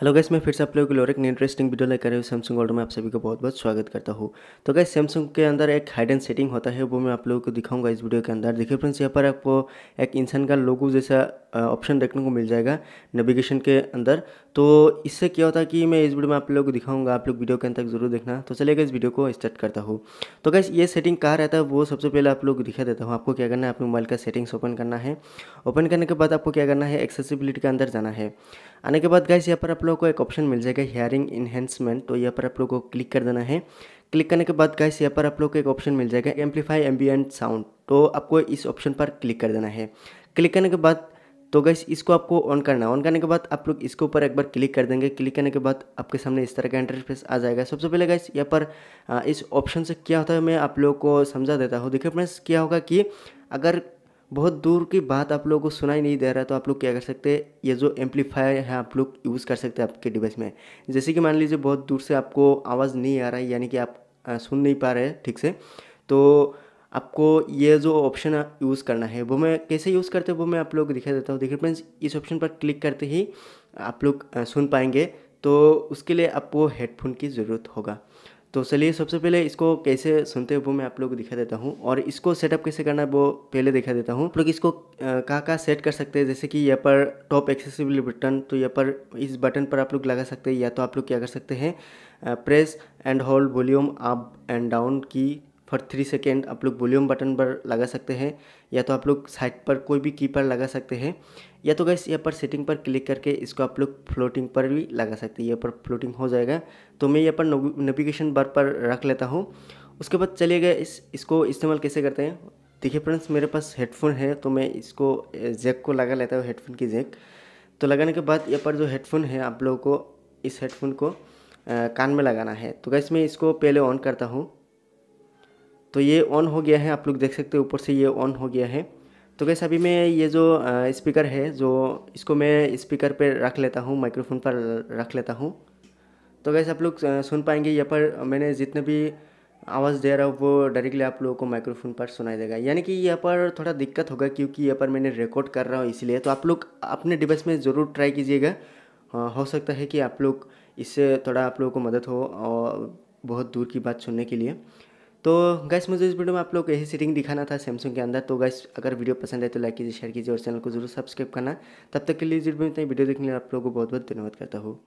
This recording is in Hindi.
हेलो गैस मैं फिर से आप लोगों के लोर एक इंटरेस्टिंग वीडियो लेकर आया सैमसंग वर्ल्ड में आप सभी का बहुत बहुत स्वागत करता हूँ तो गैस सैमसंग के अंदर एक हाइड एंड सेटिंग होता है वो मैं आप लोगों को दिखाऊंगा इस वीडियो के अंदर देखिए फ्रेंड्स यहाँ पर आपको एक इंसान का लोगो जैसा ऑप्शन देखने को मिल जाएगा नेविगेशन के अंदर तो इससे क्या होता है कि मैं इस वीडियो में आप लोगों को दिखाऊंगा आप लोग वीडियो के अंत तक जरूर देखना तो चलेगा इस वीडियो को स्टार्ट करता हूँ तो गैस ये सेटिंग कहाँ रहता है वो सबसे पहले आप लोग दिखा देता हूँ आपको क्या करना है अपने मोबाइल का सेटिंग्स ओपन करना है ओपन करने के बाद आपको क्या करना है एक्सेसिबिलिटी के अंदर जाना है आने के बाद गैस यहाँ पर आप लोग लोगों को एक ऑप्शन मिल जाएगा हेयरिंग इन्हेंसमेंट तो यहाँ पर आप लोगों को क्लिक कर देना है क्लिक करने के बाद गाइस यहाँ पर आप लोगों को एक ऑप्शन मिल जाएगा एम्पलीफाई एम्बियंट साउंड तो आपको इस ऑप्शन पर क्लिक कर देना है क्लिक करने के बाद तो गैस इसको आपको ऑन करना है ऑन करने के बाद आप लोग इसके ऊपर एक बार क्लिक कर देंगे क्लिक करने के बाद आपके सामने इस तरह का इंटरफेस आ जाएगा सबसे पहले गैस यहाँ पर इस ऑप्शन से क्या होता है मैं आप लोगों को समझा देता हूँ देखिए फ्रेंड्स क्या होगा कि अगर बहुत दूर की बात आप लोगों को सुनाई नहीं दे रहा है तो आप लोग क्या कर सकते हैं ये जो एम्पलीफायर है आप लोग यूज़ कर सकते हैं आपके डिवाइस में जैसे कि मान लीजिए बहुत दूर से आपको आवाज़ नहीं आ रहा है यानी कि आप सुन नहीं पा रहे ठीक से तो आपको ये जो ऑप्शन यूज़ करना है वो मैं कैसे यूज़ करते हैं वो मैं आप लोग दिखा देता हूँ देखिए फ्रेंड्स इस ऑप्शन पर क्लिक करते ही आप लोग सुन पाएंगे तो उसके लिए आपको हेडफोन की ज़रूरत होगा तो चलिए सबसे पहले इसको कैसे सुनते हैं वो मैं आप लोग दिखा देता हूँ और इसको सेटअप कैसे करना है वो पहले दिखा देता हूँ आप लोग इसको कहाँ कहाँ सेट कर सकते हैं जैसे कि यहाँ पर टॉप एक्सेसिबल बटन तो यहाँ पर इस बटन पर आप लोग लगा सकते हैं या तो आप लोग क्या कर सकते हैं press and hold volume up and down key for three second आप लोग वॉल्यूम बटन पर लगा सकते हैं या तो आप लोग साइड पर कोई भी की पर लगा सकते हैं या तो गैस यहाँ पर सेटिंग पर क्लिक करके इसको आप लोग फ्लोटिंग पर भी लगा सकते हैं यहाँ पर फ्लोटिंग हो जाएगा तो मैं यहाँ पर नेविगेशन बार पर रख लेता हूँ उसके बाद चलिए गए इस इसको इस्तेमाल कैसे करते हैं देखिए फ्रेंड्स मेरे पास हेडफोन है तो मैं इसको जैक को लगा लेता हूँ हेडफोन की जैक तो लगाने के बाद यहाँ पर जो हेडफोन है आप लोगों को इस हेडफोन को कान में लगाना है तो गैस मैं इसको पहले ऑन करता हूँ तो ये ऑन हो गया है आप लोग देख सकते हो ऊपर से ये ऑन हो गया है तो कैसे अभी मैं ये जो स्पीकर है जो इसको मैं स्पीकर पर रख लेता हूँ माइक्रोफोन पर रख लेता हूँ तो कैसे आप लोग सुन पाएंगे यहाँ पर मैंने जितने भी आवाज़ दे रहा हूँ वो डायरेक्टली आप लोगों को माइक्रोफोन पर सुनाई देगा यानी कि यहाँ पर थोड़ा दिक्कत होगा क्योंकि यहाँ पर मैंने रिकॉर्ड कर रहा हूँ इसलिए तो आप लोग अपने डिवाइस में ज़रूर ट्राई कीजिएगा हो सकता है कि आप लोग इससे थोड़ा आप लोगों को मदद हो और बहुत दूर की बात सुनने के लिए तो गैस मुझे इस वीडियो में आप लोग को यही सेटिंग दिखाना था सैमसंग के अंदर तो गैस अगर वीडियो पसंद है तो लाइक कीजिए शेयर कीजिए और चैनल को जरूर सब्सक्राइब करना तब तक के लिए जरूर वीडियो देखने आप लोगों को बहुत बहुत धन्यवाद करता हूँ